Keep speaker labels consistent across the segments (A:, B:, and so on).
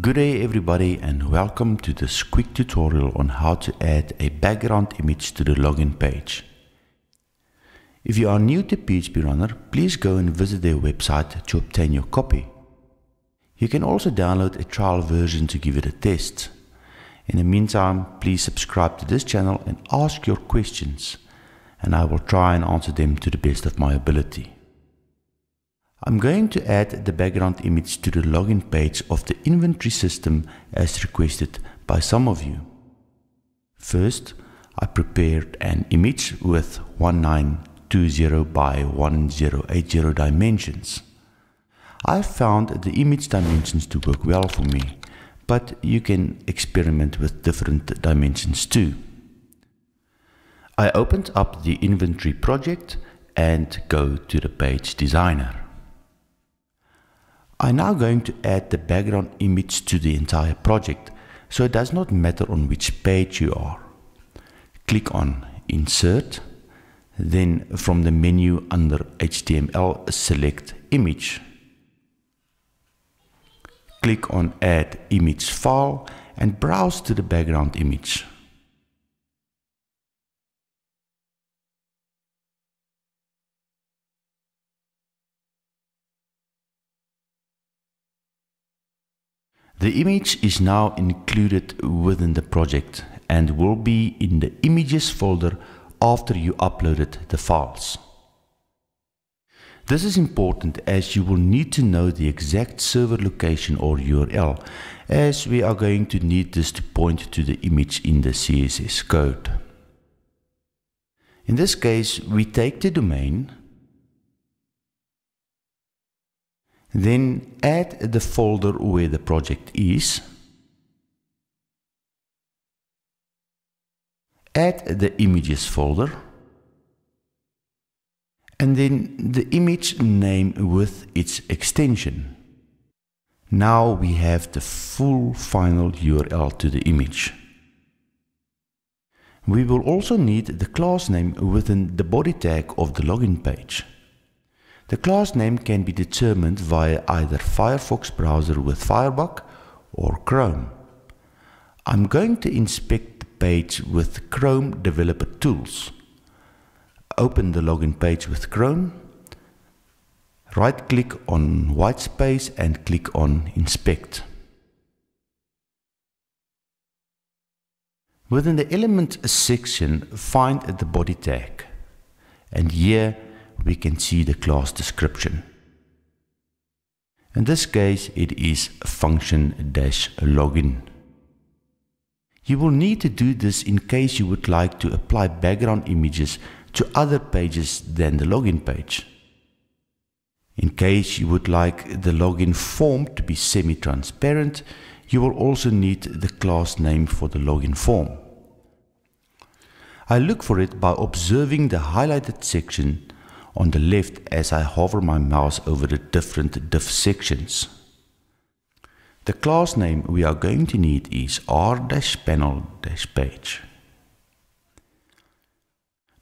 A: Good day everybody and welcome to this quick tutorial on how to add a background image to the login page. If you are new to PHP Runner, please go and visit their website to obtain your copy. You can also download a trial version to give it a test. In the meantime, please subscribe to this channel and ask your questions and I will try and answer them to the best of my ability. I'm going to add the background image to the login page of the inventory system as requested by some of you. First, I prepared an image with 1920 by 1080 dimensions. I found the image dimensions to work well for me, but you can experiment with different dimensions too. I opened up the inventory project and go to the page designer. I'm now going to add the background image to the entire project, so it does not matter on which page you are. Click on Insert, then from the menu under HTML select Image. Click on Add Image File and browse to the background image. The image is now included within the project and will be in the images folder after you uploaded the files. This is important as you will need to know the exact server location or URL as we are going to need this to point to the image in the CSS code. In this case, we take the domain Then add the folder where the project is. Add the images folder. And then the image name with its extension. Now we have the full final URL to the image. We will also need the class name within the body tag of the login page. The class name can be determined via either Firefox browser with Firebug or Chrome. I'm going to inspect the page with Chrome Developer Tools. Open the login page with Chrome. Right click on Whitespace and click on Inspect. Within the Element section, find the body tag. And here we can see the class description. In this case, it is function-login. You will need to do this in case you would like to apply background images to other pages than the login page. In case you would like the login form to be semi-transparent, you will also need the class name for the login form. I look for it by observing the highlighted section on the left as I hover my mouse over the different sections. The class name we are going to need is r-panel-page.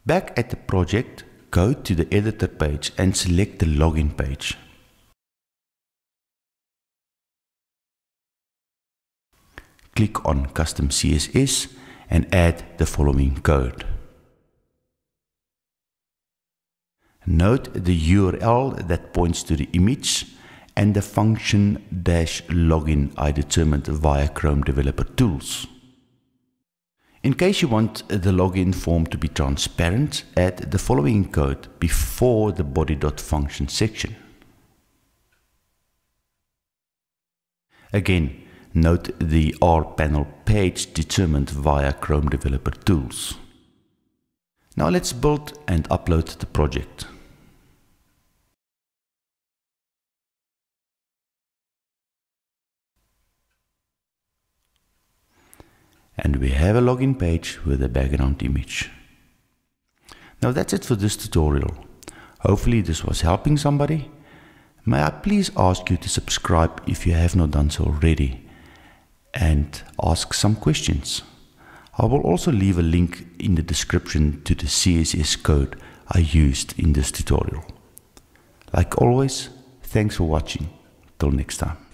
A: Back at the project, go to the editor page and select the login page. Click on custom CSS and add the following code. Note the URL that points to the image and the function dash login I determined via Chrome Developer Tools. In case you want the login form to be transparent, add the following code before the body.function section. Again, note the R panel page determined via Chrome Developer Tools. Now let's build and upload the project. And we have a login page with a background image. Now that's it for this tutorial. Hopefully this was helping somebody. May I please ask you to subscribe if you have not done so already and ask some questions. I will also leave a link in the description to the CSS code I used in this tutorial. Like always, thanks for watching. Till next time.